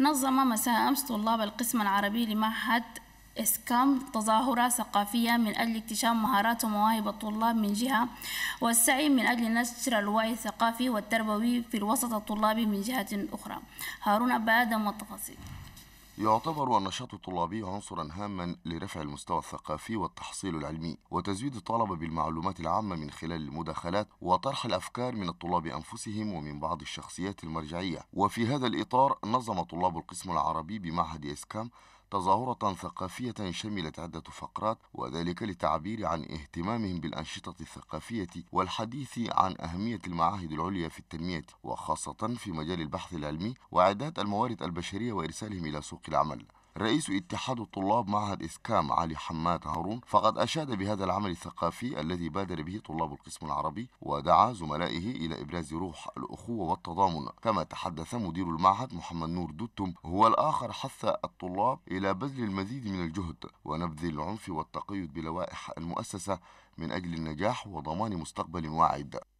نظم مساء أمس طلاب القسم العربي لمعهد إسكام تظاهرة ثقافية من أجل اكتشاف مهارات ومواهب الطلاب من جهة والسعي من أجل نشر الوعي الثقافي والتربوي في الوسط الطلابي من جهة أخرى هارون أبا آدم والتفاصيل يعتبر النشاط الطلابي عنصرا هاما لرفع المستوى الثقافي والتحصيل العلمي وتزويد الطلبة بالمعلومات العامة من خلال المداخلات وطرح الأفكار من الطلاب أنفسهم ومن بعض الشخصيات المرجعية وفي هذا الإطار نظم طلاب القسم العربي بمعهد إسكام تظاهرة ثقافية شملت عدة فقرات وذلك للتعبير عن اهتمامهم بالأنشطة الثقافية والحديث عن أهمية المعاهد العليا في التنمية وخاصة في مجال البحث العلمي وإعداد الموارد البشرية وإرسالهم إلى سوق العمل رئيس اتحاد الطلاب معهد إسكام علي حماد هارون فقد أشاد بهذا العمل الثقافي الذي بادر به طلاب القسم العربي ودعا زملائه إلى إبراز روح الأخوة والتضامن كما تحدث مدير المعهد محمد نور دوتم هو الآخر حث الطلاب إلى بذل المزيد من الجهد ونبذ العنف والتقيد بلوائح المؤسسة من أجل النجاح وضمان مستقبل واعد